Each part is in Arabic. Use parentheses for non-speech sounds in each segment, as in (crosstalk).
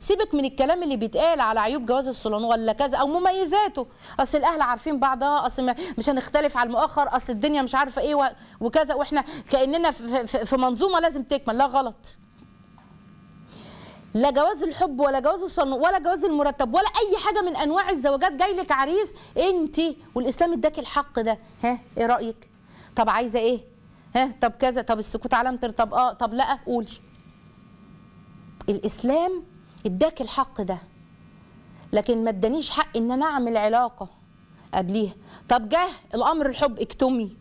سيبك من الكلام اللي بيتقال على عيوب جواز الصولان ولا كذا او مميزاته اصل الاهل عارفين بعضها اصل مش هنختلف على المؤخر اصل الدنيا مش عارفه ايه وكذا واحنا كاننا في منظومه لازم تكمل لا غلط لا جواز الحب ولا جواز الصن ولا جواز المرتب ولا اي حاجه من انواع الزواجات جاي لك عريس انت والاسلام اداك الحق ده ها ايه رايك طب عايزه ايه ها طب كذا طب السكوت علامه طب اه طب لا قولي الاسلام اداك الحق ده لكن ما ادانيش حق ان انا اعمل علاقه قبليها طب جه الامر الحب اكتمي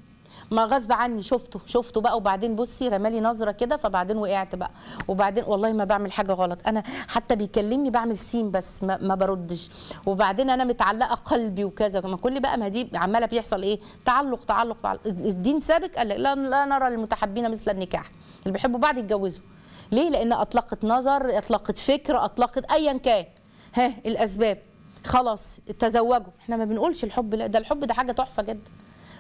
ما غصب عني شفته شفته بقى وبعدين بصي رمالي نظره كده فبعدين وقعت بقى وبعدين والله ما بعمل حاجه غلط انا حتى بيكلمني بعمل سين بس ما, ما بردش وبعدين انا متعلقه قلبي وكذا ما كل بقى ما دي عماله بيحصل ايه تعلق تعلق, تعلق. الدين سابق قال لا, لا نرى للمتحبين مثل النكاح اللي بيحبوا بعض يتجوزوا ليه لان اطلقت نظر اطلقت فكر اطلقت ايا كان ها الاسباب خلاص تزوجوا احنا ما بنقولش الحب لا ده الحب ده حاجه تحفه جدا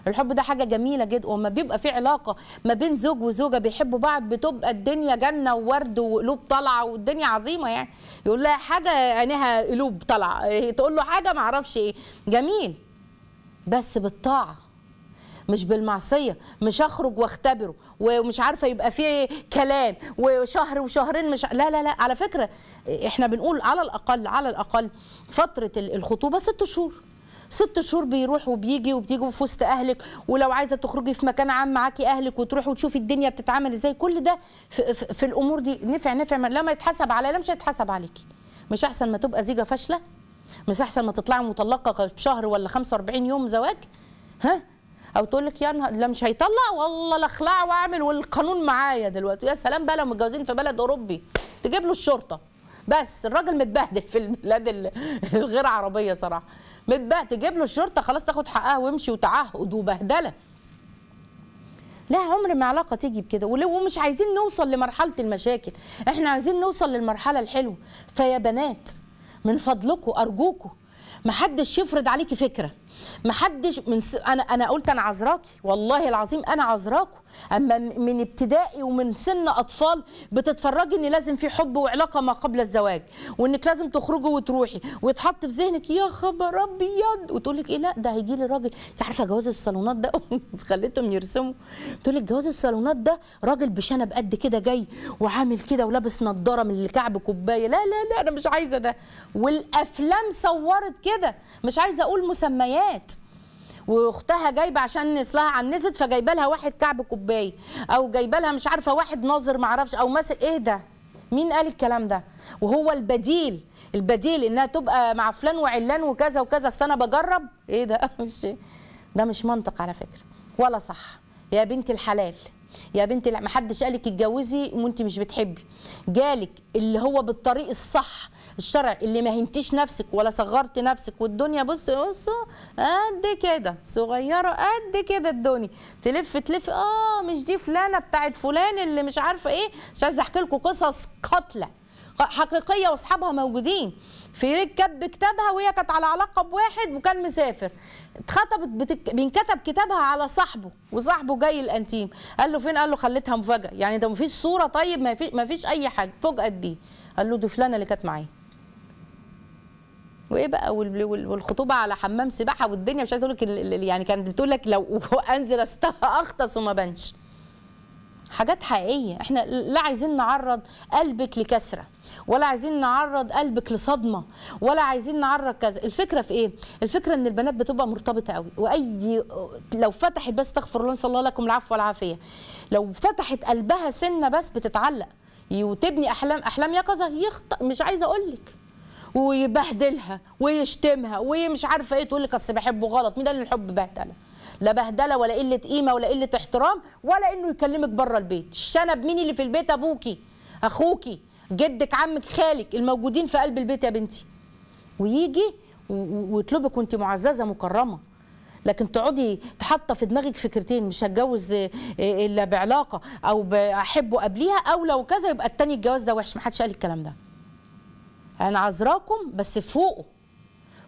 الحب ده حاجه جميله جدا وما بيبقى في علاقه ما بين زوج وزوجه بيحبوا بعض بتبقى الدنيا جنه وورد وقلوب طالعه والدنيا عظيمه يعني يقول لها حاجه عينيها قلوب طالعه إيه، تقول له حاجه ما اعرفش ايه جميل بس بالطاعه مش بالمعصيه مش اخرج واختبره ومش عارفه يبقى فيه كلام وشهر وشهرين مش لا لا لا على فكره احنا بنقول على الاقل على الاقل فتره الخطوبه ست شهور ست شهور بيروح وبيجي وبتيجي في وسط اهلك ولو عايزه تخرجي في مكان عام معاكي اهلك وتروحي وتشوفي الدنيا بتتعامل ازاي كل ده في, في, في الامور دي نفع نفع لا ما يتحسب على لا مش هيتحسب عليكي مش احسن ما تبقى زيجه فاشله مش احسن ما تطلعي مطلقه بشهر ولا 45 يوم زواج ها او تقول لك يا نهار لا مش هيطلق والله لا اخلع واعمل والقانون معايا دلوقتي ويا سلام بقى لو متجوزين في بلد اوروبي تجيب له الشرطه بس الراجل متبهدل في البلاد الغير عربيه صراحه متبهدل تجيب له الشرطه خلاص تاخد حقها وامشي وتعهد وبهدله لا عمر ما علاقه تيجي بكده ومش عايزين نوصل لمرحله المشاكل احنا عايزين نوصل للمرحله الحلوه فيا بنات من فضلكم ارجوكم محدش يفرض عليكي فكره محدش من س... انا انا قلت انا عذراكي والله العظيم انا عذراكوا اما من ابتدائي ومن سن اطفال بتتفرجي ان لازم في حب وعلاقه ما قبل الزواج وانك لازم تخرجي وتروحي ويتحط في ذهنك يا خبر ابيض وتقول لك ايه لا ده هيجي لي راجل انت عارفه جواز الصالونات ده (laughs) خليتهم يرسموا تقول لك جواز الصالونات ده راجل بشنب قد كده جاي وعامل كده ولابس نضاره من الكعب كوبايه لا لا لا انا مش عايزه ده والافلام صورت كده مش عايزه اقول مسميات مات واختها جايبه عشان عن نزد فجايبه لها واحد كعب كوبايه او جايبه لها مش عارفه واحد ناظر معرفش او ماسك ايه ده مين قال الكلام ده وهو البديل البديل انها تبقى مع فلان وعلان وكذا وكذا استنى بجرب ايه ده (laughs) مش ده مش منطق على فكره ولا صح يا بنت الحلال يا بنتي لا ما حدش قالك اتجوزي وانت مش بتحبي جالك اللي هو بالطريق الصح الشرع اللي ما هنتيش نفسك ولا صغرت نفسك والدنيا بص بص قد كده صغيره قد كده الدنيا تلف تلف اه مش دي فلانه بتاعت فلان اللي مش عارفه ايه مش عايزه احكي لكم قصص قاتله حقيقيه واصحابها موجودين فيريك كب كتابها وهي كانت على علاقه بواحد وكان مسافر اتخطبت بتك... بينكتب كتابها على صاحبه وصاحبه جاي الانتيم قال له فين قال له خليتها مفاجاه يعني ده مفيش صوره طيب ما فيش اي حاجه فوجئت بيه قال له دي فلانه اللي كانت معايا وايه بقى والخطوبه على حمام سباحه والدنيا مش عايزه اقول لك يعني كانت بتقول لك لو (laughs) انزل اغطس وما بنش حاجات حقيقيه احنا لا عايزين نعرض قلبك لكسره ولا عايزين نعرض قلبك لصدمه ولا عايزين نعرض كذا الفكره في ايه الفكره ان البنات بتبقى مرتبطه قوي واي لو فتحت بس استغفر الله صلى الله لكم العفو والعافيه لو فتحت قلبها سنه بس بتتعلق وتبني احلام احلام يقظه يخطا مش عايزه اقول لك ويبهدلها ويشتمها ومش عارفه ايه تقول لك اصل بحبه غلط مين قال الحب بهدله لا بهدله ولا قله قيمه ولا قله احترام ولا انه يكلمك بره البيت الشنب مين اللي في البيت ابوكي اخوكي جدك عمك خالك الموجودين في قلب البيت يا بنتي ويجي ويطلبك وانت معززه مكرمه لكن تقعدي تحط في دماغك فكرتين مش هتجوز آه، آه، الا بعلاقه او بحبه قبليها او لو كذا يبقى التاني الجواز ده وحش ما حدش قال الكلام ده انا عذراكم بس فوقه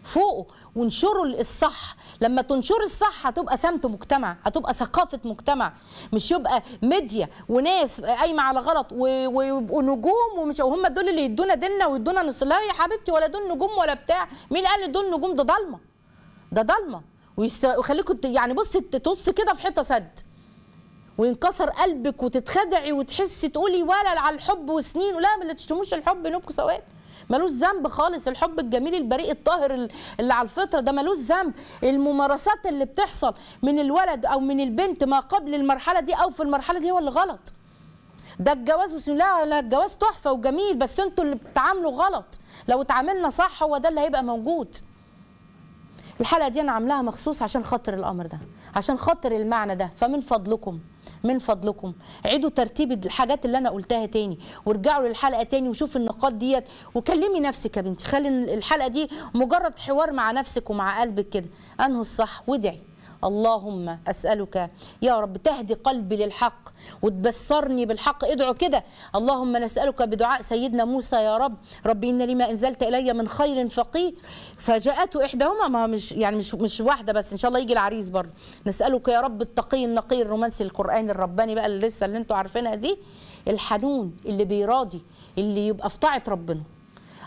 فوقه وانشروا الصح لما تنشر الصح هتبقى سمت مجتمع هتبقى ثقافه مجتمع مش يبقى ميديا وناس قايمه على غلط ويبقوا نجوم ومش وهم دول اللي يدونا ديننا ويدونا نص لا يا حبيبتي ولا دول نجوم ولا بتاع مين قال دول نجوم ده ضلمه ده ضلمه ويخليكم يعني بص تبص كده في حته سد وينكسر قلبك وتتخدعي وتحسي تقولي ولا على الحب وسنين ولا ما تشتموش الحب نوبكم ثواب ملوش ذنب خالص الحب الجميل البريء الطاهر اللي على الفطره ده ملوش ذنب الممارسات اللي بتحصل من الولد او من البنت ما قبل المرحله دي او في المرحله دي هو اللي غلط ده الجواز لا لا الجواز تحفه وجميل بس انتوا اللي بتتعاملوا غلط لو اتعاملنا صح هو ده اللي هيبقى موجود الحلقه دي انا عاملاها مخصوص عشان خاطر الامر ده عشان خاطر المعنى ده فمن فضلكم من فضلكم عيدوا ترتيب الحاجات اللي انا قلتها تاني وارجعوا للحلقه تاني وشوفوا النقاط ديت وكلمي نفسك يا بنتي خلي الحلقه دي مجرد حوار مع نفسك ومع قلبك كده انهوا الصح وادعي اللهم أسألك يا رب تهدي قلبي للحق وتبصرني بالحق ادعو كده اللهم نسألك بدعاء سيدنا موسى يا رب ربي إن لما أنزلت إلي من خير فقير فجاءته إحداهما ما مش يعني مش مش واحدة بس إن شاء الله يجي العريس برضه نسألك يا رب التقي النقي الرومانسي القرآن الرباني بقى اللي لسه اللي انتوا عارفينها دي الحنون اللي بيراضي اللي يبقى في طاعة ربنا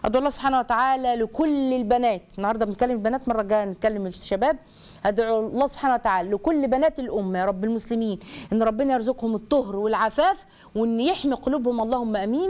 ادعو الله سبحانه وتعالى لكل البنات النهارده بنتكلم البنات مره الجايه نتكلم الشباب ادعو الله سبحانه وتعالى لكل بنات الامه يا رب المسلمين ان ربنا يرزقهم الطهر والعفاف وان يحمي قلوبهم اللهم امين